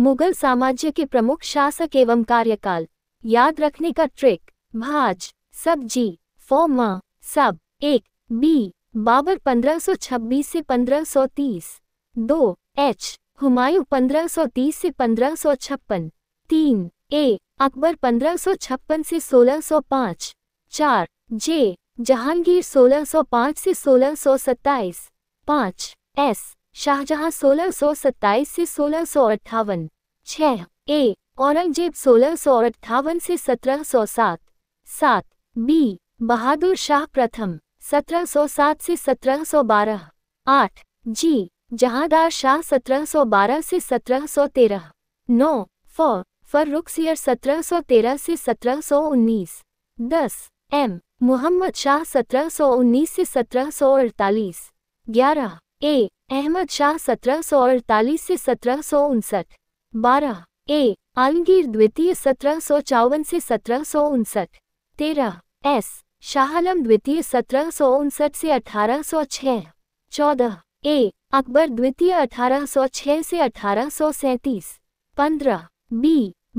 मुगल साम्राज्य के प्रमुख शासक एवं कार्यकाल याद रखने का ट्रिक भाज सब जी फोम सब एक बी बाबर 1526 से 1530 दो एच हुमायूं 1530 से 1556 तीन ए अकबर 1556 से 1605 चार जे जहांगीर 1605 से 1627 पाँच एस शाहजहां सोलह सौ सत्ताईस से सोलह सौ अट्ठावन छह ए औरंगजेब सोलह सौ अट्ठावन से सत्रह सौ सात सात बी बहादुर शाह प्रथम सत्रह सौ सात से सत्रह सौ बारह आठ जी जहांदार शाह सत्रह सौ बारह से सत्रह सौ तेरह नौ फ फर्रुख सियर सत्रह सौ तेरह से सत्रह सौ उन्नीस दस एम मोहम्मद शाह सत्रह सौ उन्नीस से सत्रह सौ अड़तालीस ग्यारह ए अहमद शाह सत्रह सौ अड़तालीस से सत्रह सौ उनसठ बारह ए आलमगीर द्वितीय सत्रह सौ चौवन से सत्रह सौ उनसठ तेरह एस शाह द्वितीय सत्रह सौ उनसठ से अठारह सौ छः चौदह ए अकबर द्वितीय अठारह सौ छः से अठारह सौ सैंतीस पंद्रह बी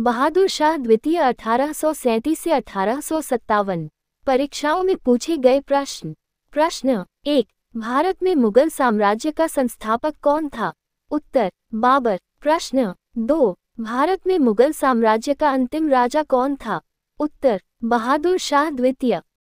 बहादुर शाह द्वितीय अठारह सौ सैंतीस से अठारह सौ सत्तावन परीक्षाओं में पूछे गए प्रश्न प्रश्न एक भारत में मुगल साम्राज्य का संस्थापक कौन था उत्तर बाबर प्रश्न दो भारत में मुगल साम्राज्य का अंतिम राजा कौन था उत्तर बहादुर शाह द्वितीय